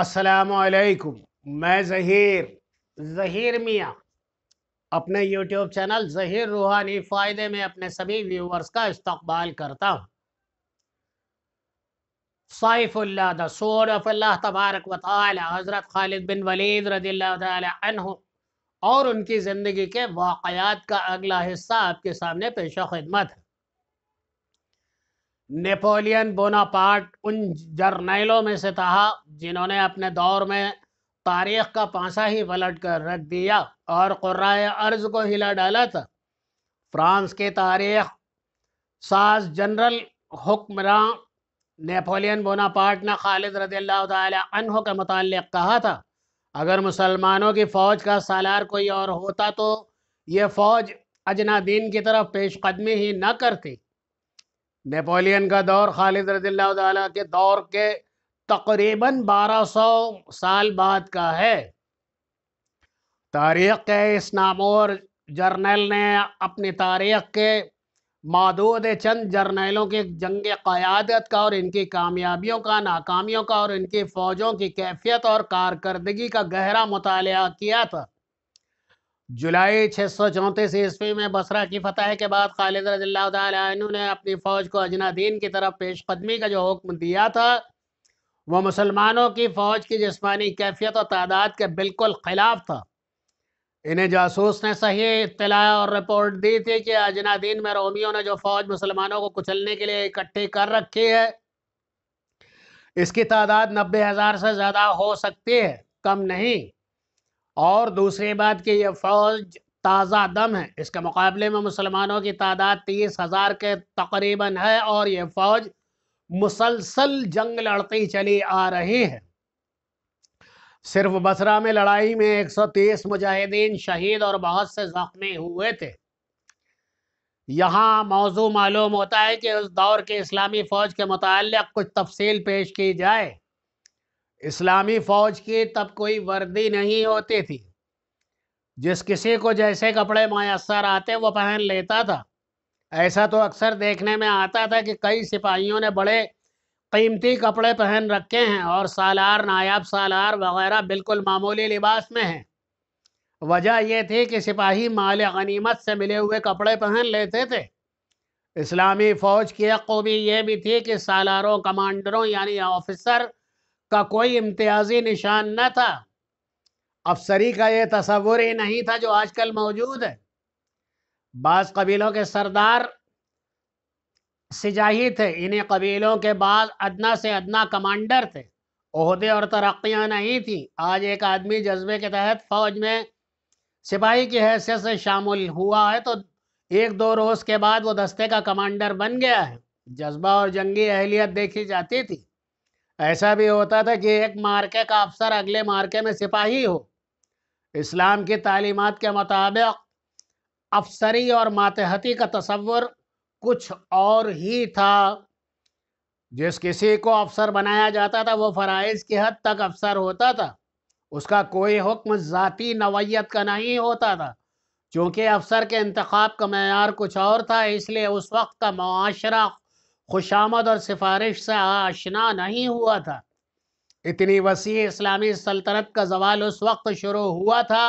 असलकुम मैं जहीर जहीर मियाँ अपने यूट्यूब चैनल जहीर रूहानी फ़ायदे में अपने सभी व्यूवर्स का इस्तकबाल करता हूँ साइफुल्ला द सोड ऑफ अल्लाह तबारक वाल हज़रत खालिद बिन वलीद रदील्ह और उनकी ज़िंदगी के वाक़ात का अगला हिस्सा आपके सामने पेशा खदमत है नेपोलियन बोनापार्ट उन जर्नैलों में से था जिन्होंने अपने दौर में तारीख का पासा ही पलट कर रख दिया और कुर्राए अर्ज को हिला डाला था फ्रांस के तारीख सास जनरल हुक्मरान नेपोलियन बोनापार्ट ने खालिद रदी अल्लाह के मतलब कहा था अगर मुसलमानों की फ़ौज का सालार कोई और होता तो ये फ़ौज अजना दिन की तरफ पेशकदमी ही न करती नेपोलियन का दौर खालिद रजील्ला के दौर के तकरीबन 1200 साल बाद का है तारीख के इस नामोर जर्नल ने अपनी तारीख के मदूद चंद जर्नलों की जंग क़्यादत का और इनकी कामयाबियों का नाकामियों का और इनकी फ़ौजों की कैफियत और कारकर्दगी का गहरा मुताल किया था जुलाई छः सौ चौंतीस ईस्वी में बसरा की फतह के बाद खालिद रजील्ला ने अपनी फ़ौज को अजनादीन की तरफ पेश कदमी का जो हुक्म दिया था वह मुसलमानों की फ़ौज की जिसमानी कैफियत और तादाद के बिल्कुल खिलाफ था इन्हें जासूस ने सही इतला और रिपोर्ट दी थी कि अजनादीन में रोमियों ने जो फ़ौज मुसलमानों को कुचलने के लिए इकट्ठी कर रखी है इसकी तादाद नब्बे हज़ार से ज़्यादा हो सकती है कम नहीं और दूसरी बात कि यह फौज ताज़ा दम है इसके मुकाबले में मुसलमानों की तादाद तीस हज़ार के तकरीबन है और यह फौज मुसलसल जंग लड़ती चली आ रही है सिर्फ बसरा में लड़ाई में 130 मुजाहिदीन शहीद और बहुत से जख्मी हुए थे यहाँ मौजू मालूम होता है कि उस दौर के इस्लामी फ़ौज के मुतल कुछ तफसील पेश की जाए इस्लामी फ़ौज की तब कोई वर्दी नहीं होती थी जिस किसी को जैसे कपड़े मैसर आते वो पहन लेता था ऐसा तो अक्सर देखने में आता था कि कई सिपाहियों ने बड़े कीमती कपड़े पहन रखे हैं और सालार नायाब सालार वगैरह बिल्कुल मामूली लिबास में हैं वजह यह थी कि सिपाही माल गनीमत से मिले हुए कपड़े पहन लेते थे इस्लामी फ़ौज की खूबी यह भी थी कि सालारों कमांडरों यानी ऑफिसर का कोई इम्तियाजी निशान न था अफसरी का यह तस्वुर ही नहीं था जो आजकल मौजूद है बाज़ कबीलों के सरदार सिजाही थे इन्हीं कबीलों के बाद अदना से अदना कमांडर थे अहदे और तरक्याँ नहीं थी आज एक आदमी जज्बे के तहत फ़ौज में सिपाही की हैसियत से शामिल हुआ है तो एक दो रोज़ के बाद वो दस्ते का कमांडर बन गया है जज्बा और जंगी अहलियत देखी जाती थी ऐसा भी होता था कि एक मार्के का अफसर अगले मार्के में सिपाही हो इस्लाम की तालीमत के मुताबिक अफसरी और मातहती का तस्वुर कुछ और ही था जिस किसी को अफसर बनाया जाता था वो फ़राइज़ की हद तक अफसर होता था उसका कोई हुक्म ज़ाती नवयत का नहीं होता था चूँकि अफसर के इंतखब का मैार कुछ और था इसलिए उस वक्त का माशरा खुशामद और सिफारिश से आशना नहीं हुआ था इतनी वसी इस्लामी सल्तनत का जवाल उस वक्त शुरू हुआ था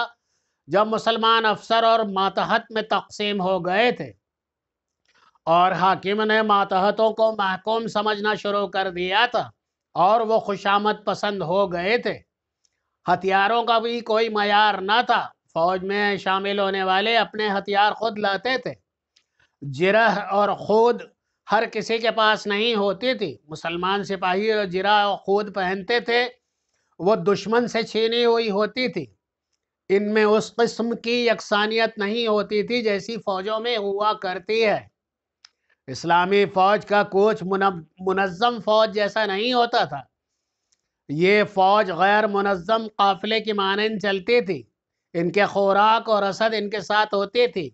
जब मुसलमान अफसर और मातहत में तकसीम हो गए थे और हाकिम ने मातहतों को महकूम समझना शुरू कर दिया था और वो खुशामद पसंद हो गए थे हथियारों का भी कोई मैार न था फौज में शामिल होने वाले अपने हथियार खुद लाते थे जिरह और खुद हर किसी के पास नहीं होती थी मुसलमान सिपाही और जिरा और खूद पहनते थे वो दुश्मन से छीनी हुई होती थी इनमें उस किस्म की यकसानियत नहीं होती थी जैसी फ़ौजों में हुआ करती है इस्लामी फ़ौज का कोच मुनज़म फ़ौज जैसा नहीं होता था ये फ़ौज गैर मुनज़म काफ़िले की मानन चलती थी इनके खुराक और असद इनके साथ होती थी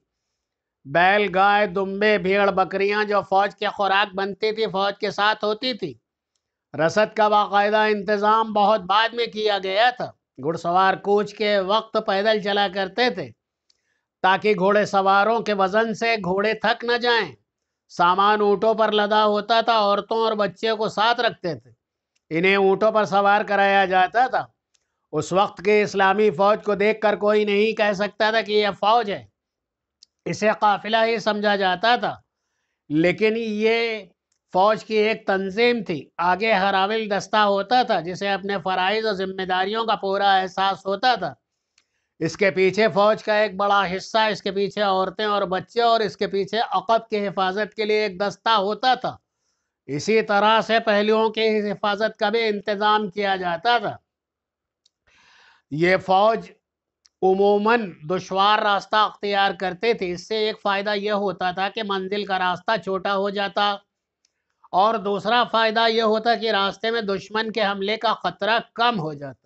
बैल गाय दुम्बे भेड़ बकरियां जो फ़ौज के खुराक बनती थी फ़ौज के साथ होती थी रसद का बाकायदा इंतज़ाम बहुत बाद में किया गया था घुड़सवार कूच के वक्त पैदल चला करते थे ताकि घोड़े सवारों के वज़न से घोड़े थक न जाएं। सामान ऊँटों पर लदा होता था औरतों और बच्चे को साथ रखते थे इन्हें ऊँटों पर सवार कराया जाता था उस वक्त के इस्लामी फ़ौज को देखकर कोई नहीं कह सकता था कि यह फ़ौज है इसे काफिला ही समझा जाता था लेकिन ये फौज की एक तंजीम थी आगे हराविल दस्ता होता था जिसे अपने फ़रज़ और ज़िम्मेदारियों का पूरा एहसास होता था इसके पीछे फौज का एक बड़ा हिस्सा इसके पीछे औरतें और बच्चे और इसके पीछे अकब की हिफाजत के लिए एक दस्ता होता था इसी तरह से पहलुओं की हिफाजत का भी इंतज़ाम किया जाता था ये फौज उमूमन दुशवार रास्ता अख्तियार करते थे इससे एक फ़ायदा यह होता था कि मंजिल का रास्ता छोटा हो जाता और दूसरा फ़ायदा यह होता कि रास्ते में दुश्मन के हमले का ख़तरा कम हो जाता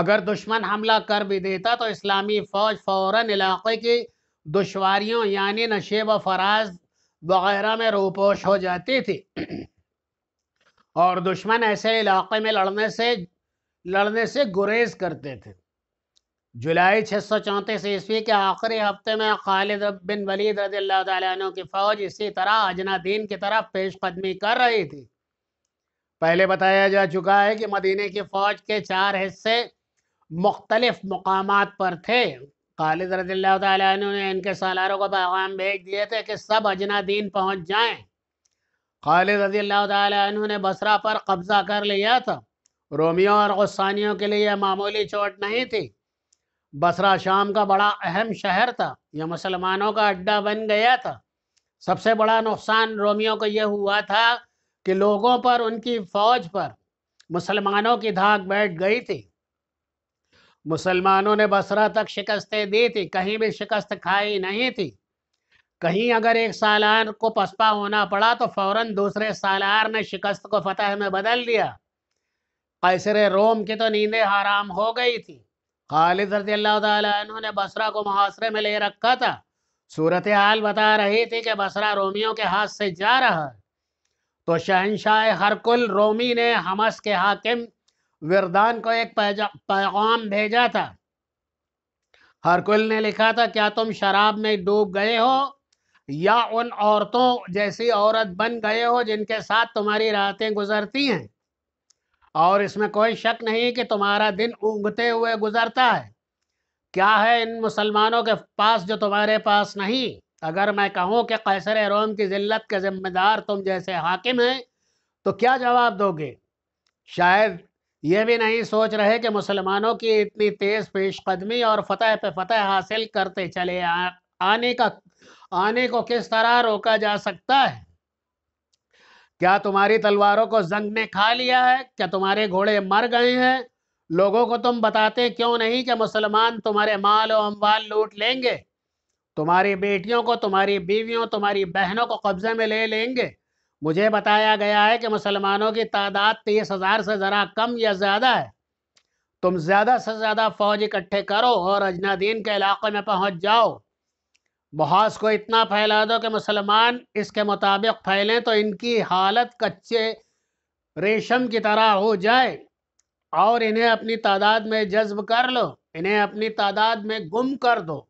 अगर दुश्मन हमला कर भी देता तो इस्लामी फ़ौज फ़ौर इलाके की दुशवारियों यानी नशे व फराज वगैरह में रोपोश हो जाती थी और दुश्मन ऐसे इलाके में लड़ने से लड़ने से गुरेज करते थे जुलाई छः सौ चौंतीस ईस्वी के आखिरी हफ्ते में खालिद बिन वलीद रजी तु की फ़ौज इसी तरह अजना दीन की तरफ पेश कदमी कर रही थी पहले बताया जा चुका है कि मदीने की फ़ौज के चार हिस्से मुख्तलफ मकाम पर थे खालिद रजी तु ने इनके सालारों को पैगाम भेज दिए थे कि सब अजना दीन पहुँच जाएँ खालिद रजील तु ने बसरा पर कब्ज़ा कर लिया था रोमियों और गुस्सानियों के लिए मामूली चोट नहीं थी बसरा शाम का बड़ा अहम शहर था यह मुसलमानों का अड्डा बन गया था सबसे बड़ा नुकसान रोमियों को यह हुआ था कि लोगों पर उनकी फौज पर मुसलमानों की धाक बैठ गई थी मुसलमानों ने बसरा तक शिकस्तें दी थी कहीं भी शिकस्त खाई नहीं थी कहीं अगर एक सालार को पसपा होना पड़ा तो फौरन दूसरे सालार ने शिकस्त को फतह में बदल दिया कैसरे रोम की तो नींदें हराम हो गई थी खालिद रजी अल्लाह ने बसरा को मुहासरे में ले रखा था सूरत हाल बता रही थी कि बसरा रोमियों के हाथ से जा रहा है तो शहनशाह हरकुल रोमी ने हमस के हाकिम विरदान को एक पैगाम भेजा था हरकुल ने लिखा था क्या तुम शराब में डूब गए हो या उन औरतों जैसी औरत बन गए हो जिनके साथ तुम्हारी रातें गुजरती हैं और इसमें कोई शक नहीं कि तुम्हारा दिन ऊँगते हुए गुजरता है क्या है इन मुसलमानों के पास जो तुम्हारे पास नहीं अगर मैं कहूँ कि कैसर रोम की ज़िल्लत के ज़िम्मेदार तुम जैसे हाकिम हैं तो क्या जवाब दोगे शायद ये भी नहीं सोच रहे कि मुसलमानों की इतनी तेज़ पेश कदमी और फतह पे फतह हासिल करते चले आ, आने का आने को किस तरह रोका जा सकता है क्या तुम्हारी तलवारों को जंग ने खा लिया है क्या तुम्हारे घोड़े मर गए हैं लोगों को तुम बताते क्यों नहीं कि मुसलमान तुम्हारे माल और अमवाल लूट लेंगे तुम्हारी बेटियों को तुम्हारी बीवियों तुम्हारी बहनों को कब्जे में ले लेंगे मुझे बताया गया है कि मुसलमानों की तादाद तीस हजार से ज़रा कम या ज़्यादा है तुम ज़्यादा से ज़्यादा फौज इकट्ठे करो और अजनादीन के इलाके में पहुंच जाओ बहास को इतना फैला दो कि मुसलमान इसके मुताबिक फैलें तो इनकी हालत कच्चे रेशम की तरह हो जाए और इन्हें अपनी तादाद में जज्ब कर लो इन्हें अपनी तादाद में गुम कर दो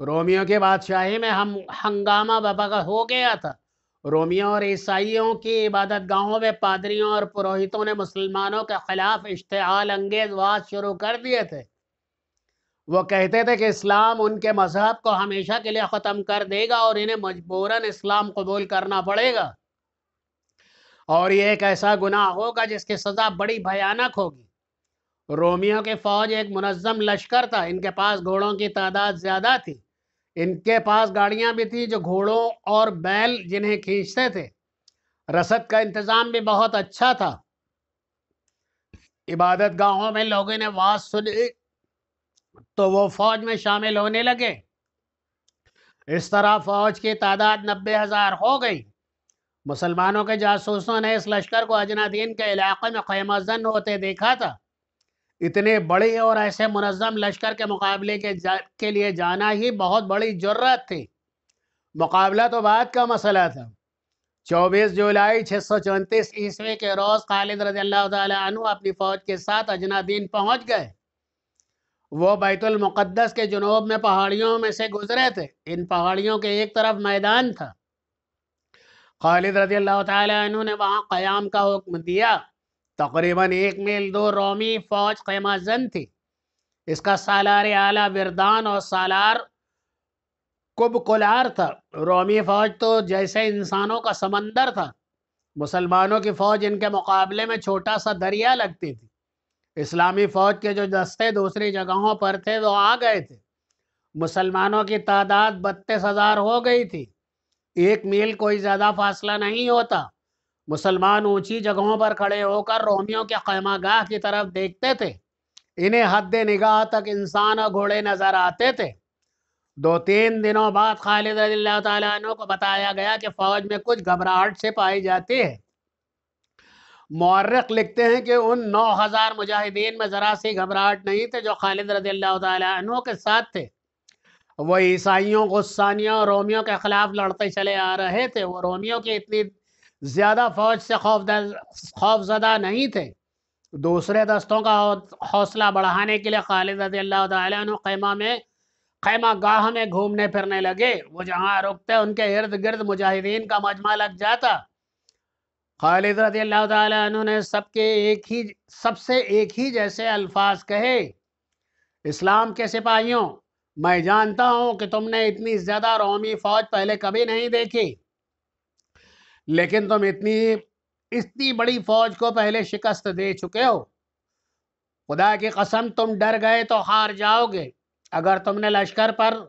रोमियों के बादशाही में हम हंगामा बपा हो गया था रोमियों और ईसाइयों की इबादत गाहों में पादरियों और पुरोहितों ने मुसलमानों के खिलाफ इश्तहाल अंगेज वाद शुरू कर दिए थे वो कहते थे कि इस्लाम उनके मज़हब को हमेशा के लिए ख़त्म कर देगा और इन्हें मजबूरन इस्लाम कबूल करना पड़ेगा और ये एक ऐसा गुनाह होगा जिसकी सज़ा बड़ी भयानक होगी रोमियो के फौज एक मुनज़म लश्कर था इनके पास घोड़ों की तादाद ज़्यादा थी इनके पास गाड़ियाँ भी थी जो घोड़ों और बैल जिन्हें खींचते थे रसद का इंतज़ाम भी बहुत अच्छा था इबादत गाहों में लोगों ने वाज सुनी तो वो फौज में शामिल होने लगे इस तरह फौज की तादाद नब्बे हजार हो गई मुसलमानों के जासूसों ने इस लश्कर को अजनादीन के इलाके में खैमजन होते देखा था इतने बड़े और ऐसे मुनज़म लश्कर के मुकाबले के के लिए जाना ही बहुत बड़ी जरूरत थी मुकाबला तो बाद का मसला था 24 जुलाई छः सौ ईस्वी के रोज़ खालिद रजील्ला अपनी फ़ौज के साथ अजनादीन पहुंच गए वो बैतुल मुक़द्दस के जनूब में पहाड़ियों में से गुजरे थे इन पहाड़ियों के एक तरफ मैदान था खालिद रजी अल्लाह तु ने वहाँ क़याम का हुक्म दिया तकरीबन एक मील दो रोमी फौज जन थी इसका सालार आला विरदान और सालार कुब कुलार था रोमी फौज तो जैसे इंसानों का समंदर था मुसलमानों की फौज इनके मुकाबले में छोटा सा दरिया लगती थी इस्लामी फ़ौज के जो दस्ते दूसरी जगहों पर थे वो आ गए थे मुसलमानों की तादाद बत्तीस हज़ार हो गई थी एक मील कोई ज़्यादा फासला नहीं होता मुसलमान ऊंची जगहों पर खड़े होकर रोमियों के खैमागाह की तरफ देखते थे इन्हें हद निगाह तक इंसान और घोड़े नज़र आते थे दो तीन दिनों बाद खालिद रजील्ला को बताया गया कि फ़ौज में कुछ घबराहट से पाई जाती है मौरख लिखते हैं कि उन नौ हज़ार मुजाहिदीन में ज़रा सी घबराहट नहीं थे जो खालिद रजी अल्लाह के साथ थे वो ईसाइयों गुस्सानियों रोमियों के ख़िलाफ़ लड़ते चले आ रहे थे वो रोमियों की इतनी ज़्यादा फ़ौज से खौफ खौफजदा नहीं थे दूसरे दस्तों का हौसला बढ़ाने के लिए खालिद रजील अल्लाह खैमा में खैमा गाह में घूमने फिरने लगे वो जहाँ रुकते उनके इर्द गिर्द मुजाहिदीन का मजमा लग जाता खालिद रजी अल्लाह तु ने सबके एक ही सबसे एक ही जैसे अल्फाज कहे इस्लाम के सिपाहियों मैं जानता हूँ कि तुमने इतनी ज़्यादा रोमी फ़ौज पहले कभी नहीं देखी लेकिन तुम इतनी इतनी बड़ी फ़ौज को पहले शिकस्त दे चुके हो खुदा की कसम तुम डर गए तो हार जाओगे अगर तुमने लश्कर पर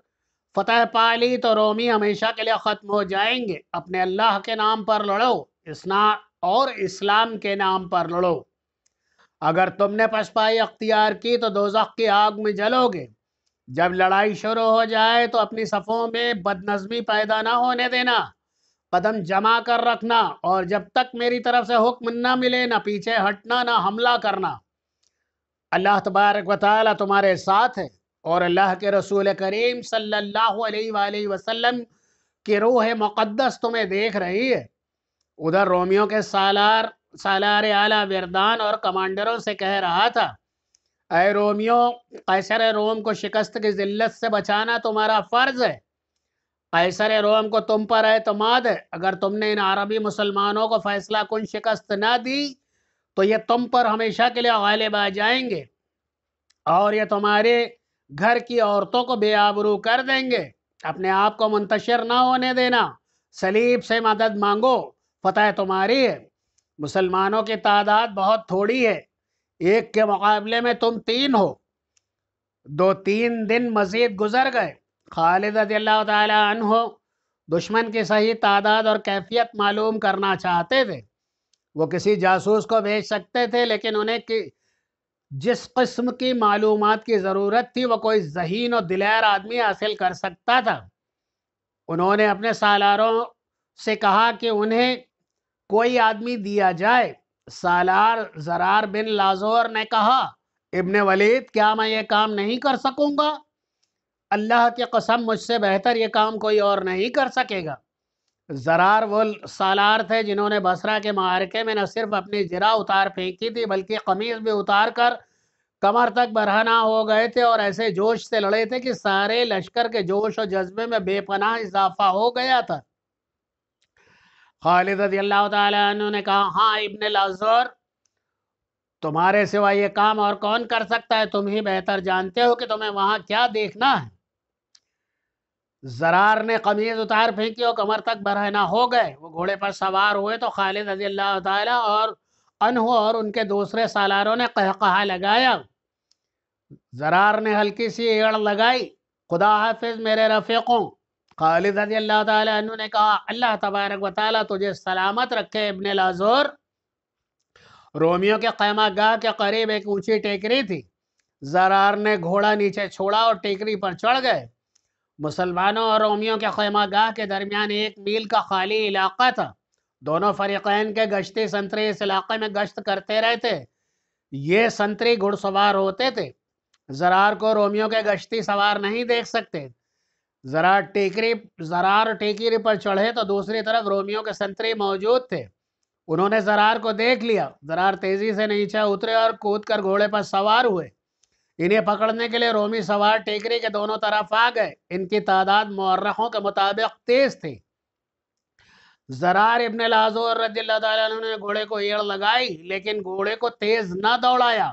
फतह पा ली तो रोमी हमेशा के लिए ख़त्म हो जाएंगे अपने अल्लाह के नाम पर लड़ो इसना और इस्लाम के नाम पर लड़ो अगर तुमने पशपाई अख्तियार की तो दोजख की आग में जलोगे जब लड़ाई शुरू हो जाए तो अपनी सफ़ों में बदनज़मी पैदा ना होने देना कदम जमा कर रखना और जब तक मेरी तरफ से हुक्म ना मिले ना पीछे हटना ना हमला करना अल्लाह तबारक वाल तुम्हारे साथ है और अल्लाह के रसूल करीम सल्लल्लाहु अलैहि वसल्लम की रूह मुक़द्दस तुम्हें देख रही है उधर रोमियो के सालार सालार आला वरदान और कमांडरों से कह रहा था अय रोमियो कैसर रोम को शिकस्त की जिल्लत से बचाना तुम्हारा फ़र्ज है कैसर रोम को तुम पर अतमाद है अगर तुमने इन अरबी मुसलमानों को फैसला कुन शिकस्त ना दी तो ये तुम पर हमेशा के लिए गालिब आ जाएंगे और ये तुम्हारे घर की औरतों को बेआबरू कर देंगे अपने आप को मुंतशर ना होने देना सलीब से मदद मांगो है तुम्हारी है मुसलमानों की तादाद बहुत थोड़ी है एक के मुकाबले में तुम तीन हो दो तीन दिन मजीद गुजर गए खालिद हो दुश्मन की सही तादाद और कैफियत मालूम करना चाहते थे वो किसी जासूस को भेज सकते थे लेकिन उन्हें कि जिस किस्म की मालूम की ज़रूरत थी वह कोई जहीन और दिलैर आदमी हासिल कर सकता था उन्होंने अपने सालारों से कहा कि उन्हें कोई आदमी दिया जाए सालार जरार बिन लाजोर ने कहा इब्ने वलीद क्या मैं ये काम नहीं कर सकूंगा अल्लाह की कसम मुझसे बेहतर ये काम कोई और नहीं कर सकेगा जरार वो सालार थे जिन्होंने बसरा के मारके में न सिर्फ अपनी जरा उतार फेंकी थी बल्कि कमीज भी उतार कर कमर तक बरहना हो गए थे और ऐसे जोश से लड़े थे कि सारे लश्कर के जोश और जज्बे में बेपनाह इजाफा हो गया था खालिद अल्लाह ने कहा हाँ इबन अजहर तुम्हारे सिवा ये काम और कौन कर सकता है तुम ही बेहतर जानते हो कि तुम्हें वहाँ क्या देखना है जरार ने कमीज उतार फेंकी और कमर तक बरहना हो गए वो घोड़े पर सवार हुए तो खालिद रजी अल्लाह ताला और अनहु और उनके दूसरे सालारों ने कह कहा लगाया जरार ने हल्की सी एड़ लगाई खुदा हाफिज मेरे रफ़ीकों खालिद रजी अल्लाह ने कहा अल्लाह तबारक वाली तुझे सलामत रखे इबन लाजोर रोमियो के खैमागाह के करीब एक ऊंची टेकरी थी जरार ने घोड़ा नीचे छोड़ा और टेकरी पर चढ़ गए मुसलमानों और रोमियों के खैमा गाह के दरमियान एक मील का खाली इलाका था दोनों फरीकैन के गश्ती संतरी इस इलाके में गश्त करते रहते ये संतरी घुड़सवार होते थे जरार को रोमियों के गश्ती सवार नहीं देख सकते जरा टेकरे जरार टेकरे पर चढ़े तो दूसरी तरफ रोमियो के संतरी मौजूद थे उन्होंने जरार को देख लिया जरार तेजी से नीचे उतरे और कूद कर घोड़े पर सवार हुए इन्हें पकड़ने के लिए रोमी सवार टेकरी के दोनों तरफ आ गए इनकी तादाद मर्रखों के मुताबिक तेज थी जरार इबन लाजोर ने घोड़े को एड़ लगाई लेकिन घोड़े को तेज न दौड़ाया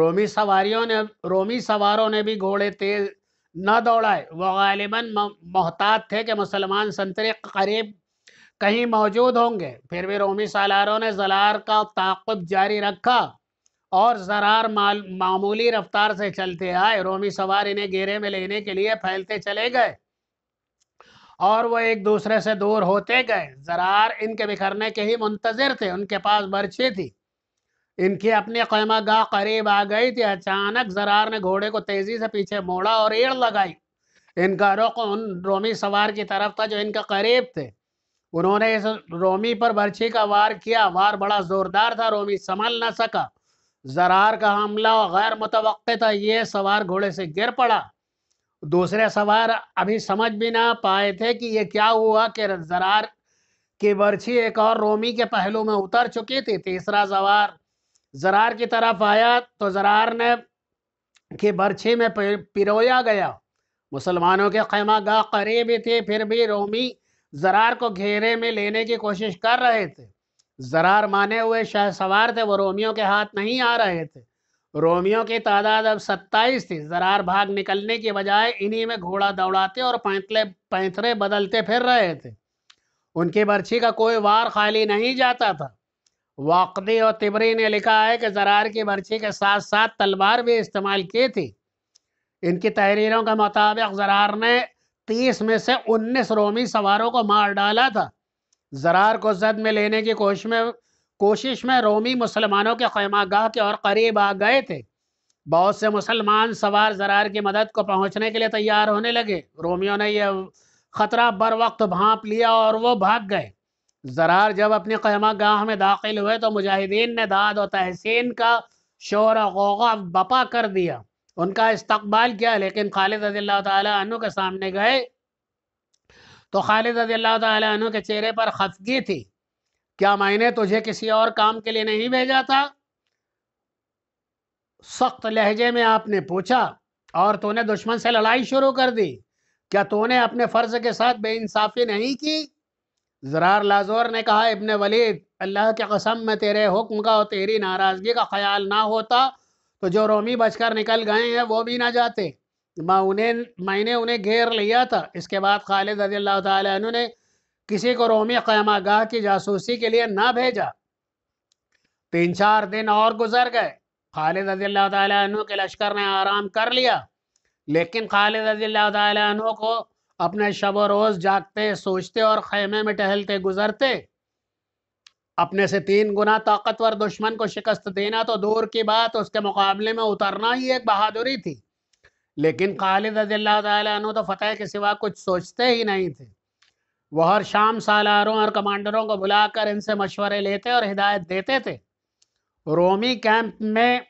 रोमी सवारियों ने रोमी सवारों ने भी घोड़े तेज न दौड़ाए वह गालिबा मोहतात थे कि मुसलमान संतरे करीब कहीं मौजूद होंगे फिर भी रोमी सालारों ने जलार का ताकब जारी रखा और जरार मामूली रफ्तार से चलते आए रोमी सवार इन्हें घेरे में लेने के लिए फैलते चले गए और वह एक दूसरे से दूर होते गए जरार इनके बिखरने के ही मुंतजर थे उनके पास बर्छी थी इनके अपने कैमा गाह करीब आ गई थी अचानक जरार ने घोड़े को तेजी से पीछे मोड़ा और एड़ लगाई इनका रुख उन रोमी सवार की तरफ था जो इनके करीब थे उन्होंने इस रोमी पर बर्छी का वार किया वार बड़ा जोरदार था रोमी संभल न सका जरार का हमला गैर मुतव था ये सवार घोड़े से गिर पड़ा दूसरे सवार अभी समझ भी ना पाए थे कि ये क्या हुआ कि जरार की बर्छी एक और रोमी के पहलू में उतर चुकी थी तीसरा सवार जरार की तरफ आया तो जरार ने के बर्छे में पिरोया गया मुसलमानों के गाह करीब थे फिर भी रोमी जरार को घेरे में लेने की कोशिश कर रहे थे जरार माने हुए शह सवार थे वो रोमियों के हाथ नहीं आ रहे थे रोमियों की तादाद अब सत्ताईस थी जरार भाग निकलने के बजाय इन्हीं में घोड़ा दौड़ाते और पैंतले पैंतरे बदलते फिर रहे थे उनकी बर्छी का कोई वार खाली नहीं जाता था वाकदे और तिबरी ने लिखा है कि जरार की बर्छी के साथ साथ तलवार भी इस्तेमाल की थी इनकी तहरीरों के मुताबिक जरार ने तीस में से उन्नीस रोमी सवारों को मार डाला था जरार को जद में लेने की कोशिश में कोशिश में रोमी मुसलमानों के गाह के और करीब आ गए थे बहुत से मुसलमान सवार जरार की मदद को पहुंचने के लिए तैयार होने लगे रोमियों ने यह ख़तरा बर वक्त भाप लिया और वो भाग गए ज़रार जब अपने कहमा गाह में दाखिल हुए तो मुजाहिदीन ने दाद और तहसीन का शोर गोगा बपा कर दिया उनका इस्तकबाल किया लेकिन खालिद रजील्ला के सामने गए तो खालिद रजील्ला के चेहरे पर खफगी थी क्या मैंने तुझे किसी और काम के लिए नहीं भेजा था सख्त लहजे में आपने पूछा और तूने दुश्मन से लड़ाई शुरू कर दी क्या तूने अपने फ़र्ज़ के साथ बेइंसाफ़ी नहीं की ज़रार लाजोर ने कहा इबन वलीद अल्लाह के कसम में तेरे हुक्म का और तेरी नाराज़गी का ख्याल ना होता तो जो रोमी बचकर निकल गए हैं वो भी ना जाते मैं उन्हें मैंने उन्हें घेर लिया था इसके बाद खालिद रजी अल्लाह तु ने किसी को रोमी क़्यामागाह की जासूसी के लिए ना भेजा तीन चार दिन और गुजर गए खालिद रजी अल्लाह तु के लश्कर ने आराम कर लिया लेकिन खालिद रजी अल्लाह तु को अपने शब रोज जागते सोचते और खैमे में टहलते गुजरते अपने से तीन गुना ताकतवर दुश्मन को शिकस्त देना तो दूर की बात उसके मुकाबले में उतरना ही एक बहादुरी थी लेकिन खालिद रजील्ला तो फतेह के सिवा कुछ सोचते ही नहीं थे वह हर शाम सालारों और कमांडरों को बुलाकर इनसे मशवरे लेते और हिदायत देते थे रोमी कैंप में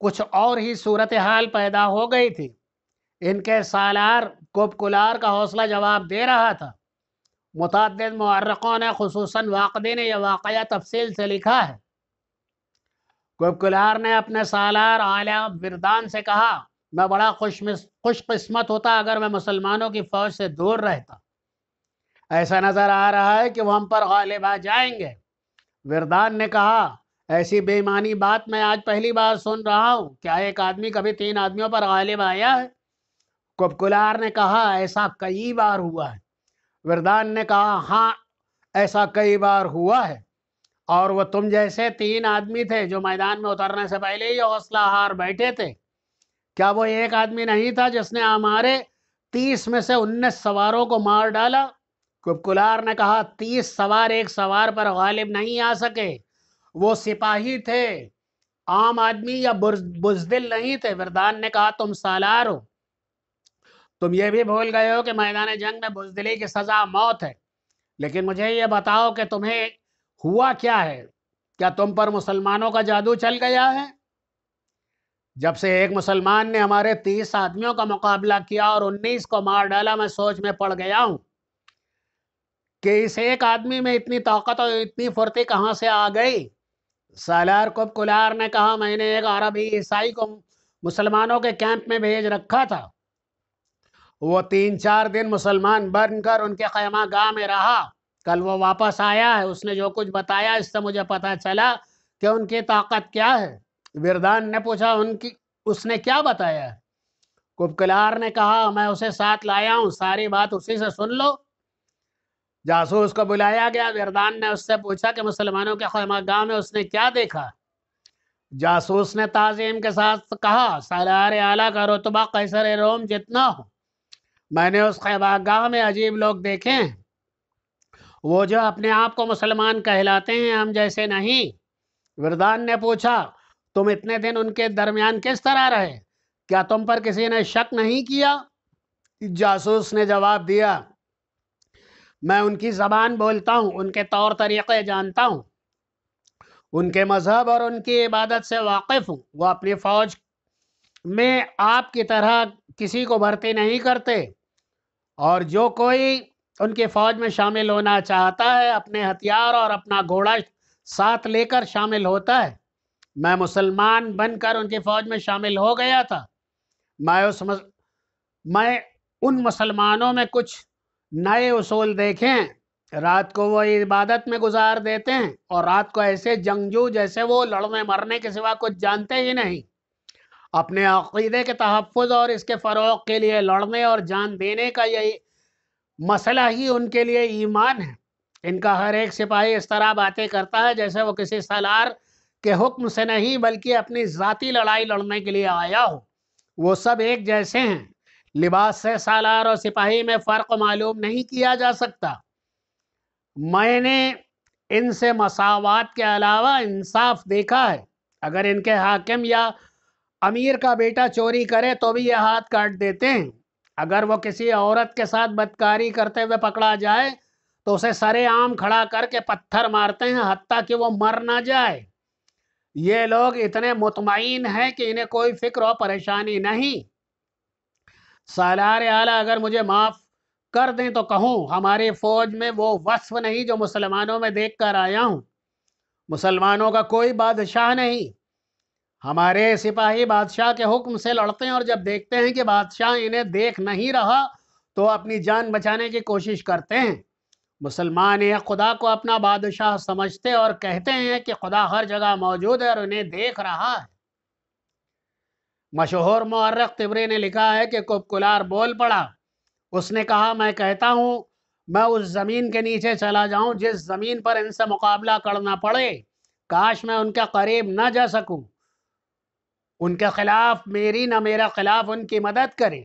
कुछ और ही सूरत हाल पैदा हो गई थी इनके सालार कोप कोलार का हौसला जवाब दे रहा था मुतद मर्रकों ने खूस वाक़दे ने यह वाक़ तफसील से लिखा है कोपकुलार ने अपने सालार आलिया बिरदान से कहा मैं बड़ा खुश खुशकस्मत होता अगर मैं मुसलमानों की फौज से दूर रहता ऐसा नज़र आ रहा है कि वो हम पर गालिब आ जाएंगे विरदान ने कहा ऐसी बेईमानी बात मैं आज पहली बार सुन रहा हूँ क्या एक आदमी कभी तीन आदमियों पर गालिब आया है कुपकुलार ने कहा ऐसा कई बार हुआ है वरदान ने कहा हाँ ऐसा कई बार हुआ है और वह तुम जैसे तीन आदमी थे जो मैदान में उतरने से पहले ही हौसला हार बैठे थे क्या वो एक आदमी नहीं था जिसने हमारे तीस में से उन्नीस सवारों को मार डाला कुपकुलार ने कहा तीस सवार एक सवार पर गालिब नहीं आ सके वो सिपाही थे आम आदमी या बुजदिल नहीं थे वरदान ने कहा तुम सालार हो तुम ये भी भूल गए हो कि मैदान जंग में बुजदिली की सज़ा मौत है लेकिन मुझे ये बताओ कि तुम्हें हुआ क्या है क्या तुम पर मुसलमानों का जादू चल गया है जब से एक मुसलमान ने हमारे तीस आदमियों का मुकाबला किया और उन्नीस को मार डाला मैं सोच में पड़ गया हूँ कि इस एक आदमी में इतनी ताकत और इतनी फुर्ती कहाँ से आ गई सालार कुब कुलार ने कहा मैंने एक अरबी ईसाई को मुसलमानों के कैंप में भेज रखा था वो तीन चार दिन मुसलमान बनकर उनके खैमा गाँव में रहा कल वो वापस आया है उसने जो कुछ बताया इससे मुझे पता चला कि उनकी ताकत क्या है विरदान ने पूछा उनकी उसने क्या बताया है कुपकलार ने कहा मैं उसे साथ लाया हूँ सारी बात उसी से सुन लो जासूस को बुलाया गया विरदान ने उससे पूछा कि मुसलमानों के खैमा गाँव में उसने क्या देखा जासूस ने ताजीम के साथ कहा सालार आला का रुतबा कैसर रोम जितना हो मैंने उस खैबागाह में अजीब लोग देखे हैं वो जो अपने आप को मुसलमान कहलाते हैं हम जैसे नहीं वरदान ने पूछा तुम इतने दिन उनके दरमियान किस तरह रहे क्या तुम पर किसी ने शक नहीं किया जासूस ने जवाब दिया मैं उनकी जबान बोलता हूँ उनके तौर तरीक़े जानता हूँ उनके मज़हब और उनकी इबादत से वाकिफ़ हूँ वो अपनी फ़ौज में आपकी तरह किसी को भर्ती नहीं करते और जो कोई उनके फौज में शामिल होना चाहता है अपने हथियार और अपना घोड़ा साथ लेकर शामिल होता है मैं मुसलमान बनकर उनके फौज में शामिल हो गया था मैं उस मस... मैं उन मुसलमानों में कुछ नए उसूल हैं रात को वो इबादत में गुजार देते हैं और रात को ऐसे जंगजू जैसे वो लड़ने मरने के सिवा कुछ जानते ही नहीं अपने अक़ीदे के तहफ़ और इसके फ़रोग के लिए लड़ने और जान देने का यही मसला ही उनके लिए ईमान है इनका हर एक सिपाही इस तरह बातें करता है जैसे वो किसी सलार के हुक्म से नहीं बल्कि अपनी ज़ाती लड़ाई लड़ने के लिए आया हो वो सब एक जैसे हैं लिबास से सालार और सिपाही में फ़र्क मालूम नहीं किया जा सकता मैंने इनसे मसावत के अलावा इंसाफ देखा है अगर इनके हाकिम या अमीर का बेटा चोरी करे तो भी ये हाथ काट देते हैं अगर वो किसी औरत के साथ बदकारी करते हुए पकड़ा जाए तो उसे सरेआम खड़ा करके पत्थर मारते हैं हती कि वो मर ना जाए ये लोग इतने मुतमिन हैं कि इन्हें कोई फिक्र और परेशानी नहीं सालार आला अगर मुझे माफ़ कर दें तो कहूँ हमारी फौज में वो वस्फ नहीं जो मुसलमानों में देख कर आया हूँ मुसलमानों का कोई बादशाह नहीं हमारे सिपाही बादशाह के हुक्म से लड़ते हैं और जब देखते हैं कि बादशाह इन्हें देख नहीं रहा तो अपनी जान बचाने की कोशिश करते हैं मुसलमान ये खुदा को अपना बादशाह समझते और कहते हैं कि खुदा हर जगह मौजूद है और उन्हें देख रहा है मशहूर मर्रक तिबरी ने लिखा है कि कुपकुलार बोल पड़ा उसने कहा मैं कहता हूँ मैं उस ज़मीन के नीचे चला जाऊँ जिस ज़मीन पर इनसे मुकाबला करना पड़े काश मैं उनके करीब न जा सकूँ उनके खिलाफ मेरी ना मेरा खिलाफ उनकी मदद करें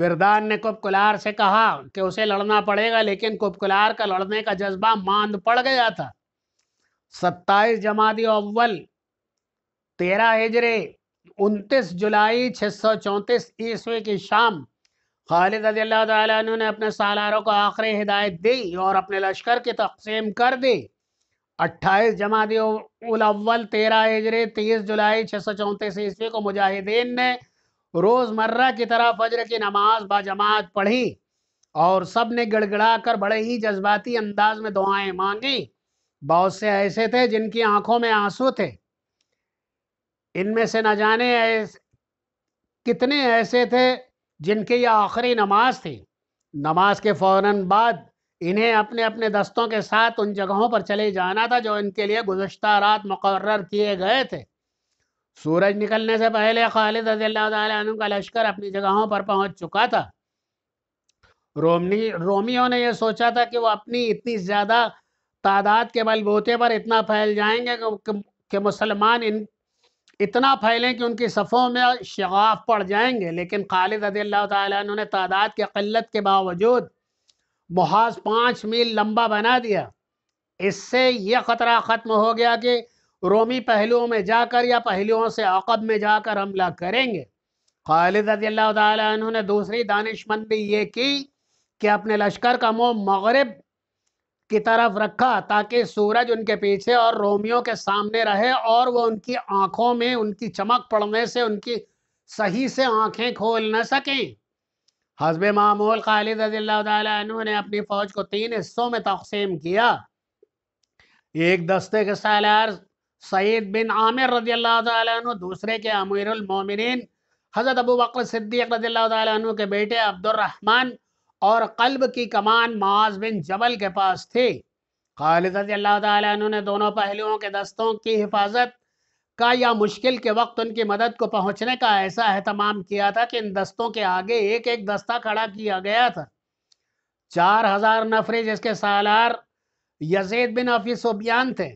विरदान ने कुपकुलार से कहा कि उसे लड़ना पड़ेगा लेकिन कुपकुलार का लड़ने का जज्बा मांद पड़ गया था सत्ताईस जमादी अव्वल तेरह हिजरे उनतीस जुलाई छः सौ चौंतीस ईस्वी की शाम खालिद ने अपने सालारों को आखिरी हिदायत दी और अपने लश्कर की तकसीम कर दी अट्ठाईस जमा दियो तेरह हजरे तीस जुलाई छः सौ चौंतीस ईस्वी को मुजाहिदीन ने रोज़मर्रा की तरह फजर की नमाज बाजमात पढ़ी और सब ने गड़गड़ा कर बड़े ही जज्बाती अंदाज में दुआएं मांगी बहुत से ऐसे थे जिनकी आंखों में आंसू थे इनमें से न जाने ऐसे कितने ऐसे थे जिनकी यह आखिरी नमाज थी नमाज के फ़ौरन बाद इन्हें अपने अपने दस्तों के साथ उन जगहों पर चले जाना था जो इनके लिए गुजशत रात मुकर किए गए थे सूरज निकलने से पहले खालिद रजील् का लश्कर अपनी जगहों पर पहुंच चुका था रोमनी रोमियों ने यह सोचा था कि वो अपनी इतनी ज़्यादा तादाद के बलबूते पर इतना फैल जाएंगे कि मुसलमान इन इतना फैलें कि उनकी सफ़ों में शगाफ पड़ जाएंगे लेकिन खालिद रजील्ला ने तादाद के किल्लत के बावजूद महाज पाँच मील लंबा बना दिया इससे यह खतरा ख़त्म हो गया कि रोमी पहलुओं में जाकर या पहलुओं से अकब में जाकर हमला करेंगे खालिद रजील्ला ने दूसरी दानिशमंदी ये की कि अपने लश्कर का मुंह मगरब की तरफ रखा ताकि सूरज उनके पीछे और रोमियों के सामने रहे और वो उनकी आंखों में उनकी चमक पड़ने से उनकी सही से आंखें खोल न सकें हजब मामूल खालिद रजील्ला ने अपनी फ़ौज को तीन हिस्सों में तकसीम किया एक दस्ते के सालार सईद बिन आमिर रजी अल्लाह दूसरे के अमीरमिन हज़रत अबू बकर सिद्दीक रजी के बेटे अब्दुलरहमान और कल्ब की कमान माज बिन जबल के पास थी खालिद रजी अल्लाह ने दोनों पहलुओं के दस्तों की हिफाजत का या मुश्किल के वक्त उनकी मदद को पहुंचने का ऐसा अहतमाम किया था कि इन दस्तों के आगे एक एक दस्ता खड़ा किया गया था चार हजार नफरे जिसके सालार यजीद बिन अफी सुबियान थे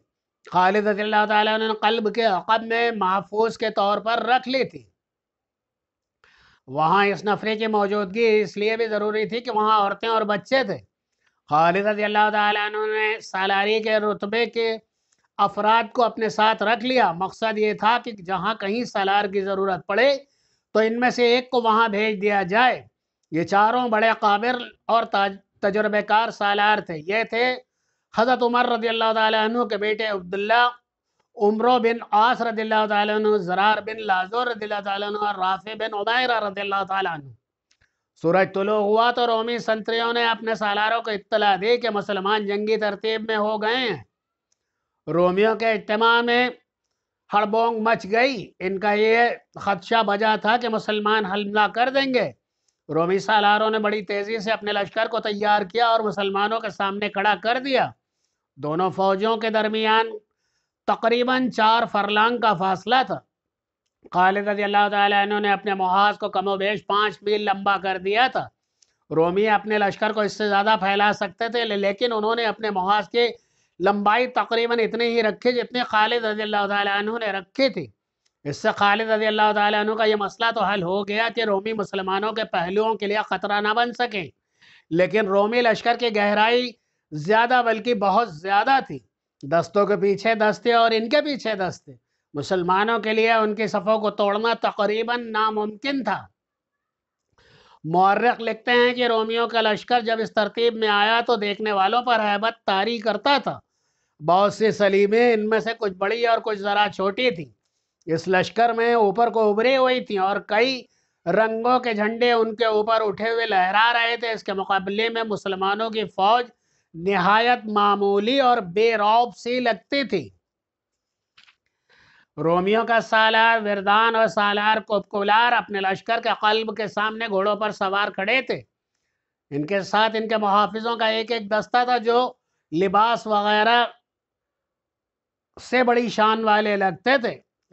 खालिद ने कल्ब के अकब में महफूज के तौर पर रख ली थी वहाँ इस नफरे की मौजूदगी इसलिए भी ज़रूरी थी कि वहाँ औरतें और बच्चे थे खालिद ने सालारी के रुतबे के अफराद को अपने साथ रख लिया मकसद ये था कि जहाँ कहीं सलार की ज़रूरत पड़े तो इनमें से एक को वहाँ भेज दिया जाए ये चारों बड़े काबिल और तजुर्बेकार सालार थे ये थे हज़रत उमर रदी अल्लाह तु के बेटे अब्दुल्ला उम्र बिन आस रदी अल्लाह तु जरार बिन लाजोर रदी अल्लाह तु और राफे बिन उमैरा रदी अल्लाह तु सूरज तुलो हुआ तो रोमी संतरियों ने अपने सालारों को इत्तला दी कि मुसलमान जंगी तरतीब में हो गए हैं रोमियो के इज्तम में हड़बोंग मच गई इनका ये खदशा बजा था कि मुसलमान हमला कर देंगे रोमी सालारों ने बड़ी तेज़ी से अपने लश्कर को तैयार किया और मुसलमानों के सामने खड़ा कर दिया दोनों फौजों के दरमियान तकरीबन चार फरलांग का फासला था खालिद रजी अल्लाह तु ने अपने महाज को कमो बेश पाँच मील लंबा कर दिया था रोमी अपने लश्कर को इससे ज़्यादा फैला सकते थे लेकिन उन्होंने अपने महाज के लंबाई तकरीबन इतने ही रखे जितने खालिद रजी अल्लाह ने रखे थे इससे खालिद रजी अल्लाह का ये मसला तो हल हो गया कि रोमी मुसलमानों के पहलुओं के लिए ख़तरा ना बन सके लेकिन रोमी लश्कर की गहराई ज़्यादा बल्कि बहुत ज़्यादा थी दस्तों के पीछे दस्ते और इनके पीछे दस्ते मुसलमानों के लिए उनकी सफ़ों को तोड़ना तकरीबन नामुमकिन था मौर्रख लिखते हैं कि रोमियों का लश्कर जब इस तरतीब में आया तो देखने वालों पर हैबत तारी करता था बहुत सी सलीमें इनमें से कुछ बड़ी और कुछ ज़रा छोटी थी इस लश्कर में ऊपर को उभरी हुई थी और कई रंगों के झंडे उनके ऊपर उठे हुए लहरा रहे थे इसके मुकाबले में मुसलमानों की फौज नहायत मामूली और बेरौब सी लगती थी रोमियो का सालार विरदान और सालार कोपकुलार अपने लश्कर के कल्ब के सामने घोड़ों पर सवार खड़े थे इनके साथ इनके मुहाफिजों का एक एक दस्ता था जो लिबास वगैरह से बड़ी शान वाले लगते थे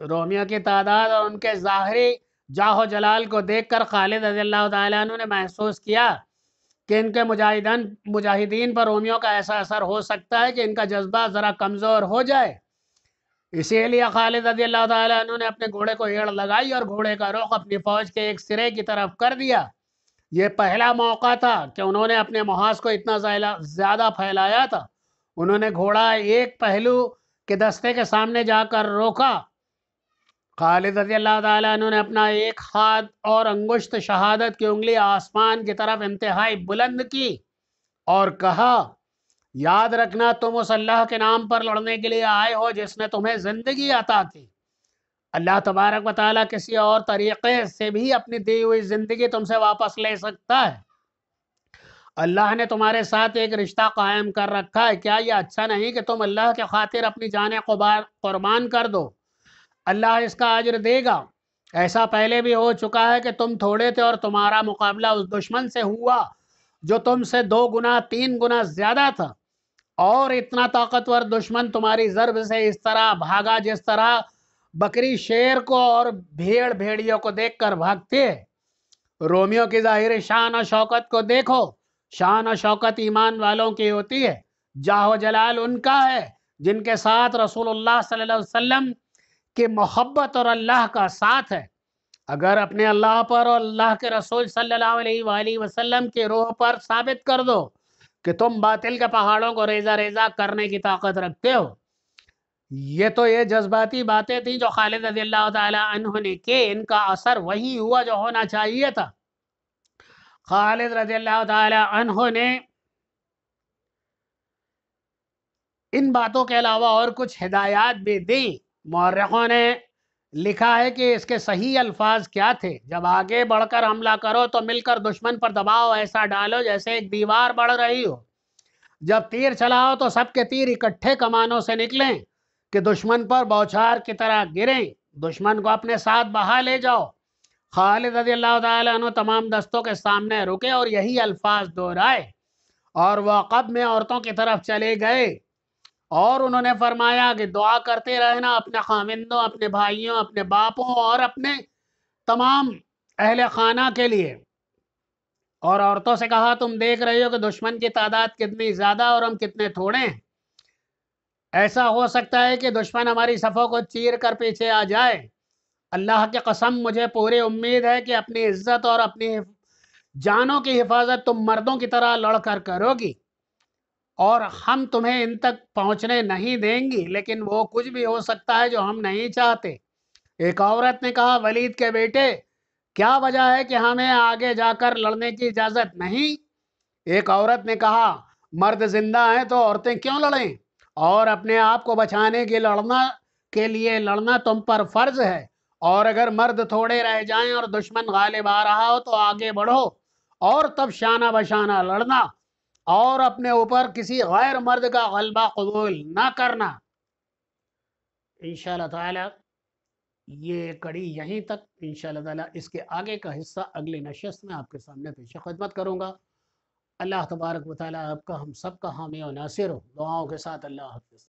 रोमियों की तादाद और उनके ज़ाहरी जाहो जलाल को कर खालिद रजील्ला तु ने महसूस किया कि इनके मुजाहिदन मुजाहिदीन पर रोमियों का ऐसा असर हो सकता है कि इनका जज्बा ज़रा कमज़ोर हो जाए इसीलिए खालिद रजील्ला ने अपने घोड़े को एड़ लगाई और घोड़े का रुख अपनी फ़ौज के एक सिरे की तरफ कर दिया ये पहला मौका था कि उन्होंने अपने महाज को इतना ज़्यादा फैलाया था उन्होंने घोड़ा एक पहलू के दस्ते के सामने जाकर रोका खालिद अल्लाह तु ने अपना एक हाथ और अंगुश्त शहादत की उंगली आसमान की तरफ इंतहाई बुलंद की और कहा याद रखना तुम उस अल्लाह के नाम पर लड़ने के लिए आए हो जिसने तुम्हें ज़िंदगी अता की अल्लाह तबारक वाली किसी और तरीक़े से भी अपनी दी हुई ज़िंदगी तुमसे वापस ले सकता है अल्लाह ने तुम्हारे साथ एक रिश्ता कायम कर रखा है क्या यह अच्छा नहीं कि तुम अल्लाह के खातिर अपनी जान कुर्बान कर दो अल्लाह इसका अजर देगा ऐसा पहले भी हो चुका है कि तुम थोड़े थे और तुम्हारा मुकाबला उस दुश्मन से हुआ जो तुमसे दो गुना तीन गुना ज़्यादा था और इतना ताकतवर दुश्मन तुम्हारी ज़रब से इस तरह भागा जिस तरह बकरी शेर को और भेड़ भेड़ियों को देखकर भागते है रोमियो की जाहिर शान और शौकत को देखो शान और शौकत ईमान वालों की होती है जाहो जलाल उनका है जिनके साथ रसूलुल्लाह सल्लल्लाहु अलैहि वसल्लम की मोहब्बत और अल्लाह का साथ है अगर अपने अल्लाह पर और अल्लाह के रसूल सल्लल्लाहु अलैहि वसल्लम की रोह पर साबित कर दो कि तुम बातिल के पहाड़ों को रेजा रेजा करने की ताकत रखते हो ये तो ये जज्बाती बातें थी जो खालिद रजी तन ने की इनका असर वही हुआ जो होना चाहिए था खालिद रजी अल्लाह ने इन बातों के अलावा और कुछ हिदायत भी दी मौरखों ने लिखा है कि इसके सही अल्फाज क्या थे जब आगे बढ़कर हमला करो तो मिलकर दुश्मन पर दबाव ऐसा डालो जैसे एक दीवार बढ़ रही हो जब तीर चलाओ तो सबके तीर इकट्ठे कमानों से निकलें कि दुश्मन पर बौछार की तरह गिरें दुश्मन को अपने साथ बहा ले जाओ खालिद रजी अल्लाह तमाम दस्तों के सामने रुके और यही अल्फाज दोहराए और वक़ब में औरतों की तरफ चले गए और उन्होंने फरमाया कि दुआ करते रहना अपने खामिंदों अपने भाइयों अपने बापों और अपने तमाम अहल खाना के लिए और औरतों से कहा तुम देख रहे हो कि दुश्मन की तादाद कितनी ज़्यादा और हम कितने थोड़े हैं ऐसा हो सकता है कि दुश्मन हमारी सफ़ों को चीर कर पीछे आ जाए अल्लाह के कसम मुझे पूरी उम्मीद है कि अपनी इज्जत और अपनी जानों की हिफाजत तुम मर्दों की तरह लड़कर करोगी और हम तुम्हें इन तक पहुंचने नहीं देंगी लेकिन वो कुछ भी हो सकता है जो हम नहीं चाहते एक औरत ने कहा वलीद के बेटे क्या वजह है कि हमें आगे जाकर लड़ने की इजाज़त नहीं एक औरत ने कहा मर्द जिंदा हैं तो औरतें क्यों लड़ें और अपने आप को बचाने के लड़ना के लिए लड़ना तुम पर फर्ज है और अगर मर्द थोड़े रह जाएं और दुश्मन गालिब आ रहा हो तो आगे बढ़ो और तब शाना बशाना लड़ना और अपने ऊपर किसी गैर मर्द का गलबा कबूल ना करना इनशा ताला ये कड़ी यहीं तक इन ताला इसके आगे का हिस्सा अगले नशस्त में आपके सामने पेश खदमत करूँगा अल्लाह तबारक वाली आपका हम सब का हामी और नासिर हो दुआओं के साथ अल्लाह हाफिज़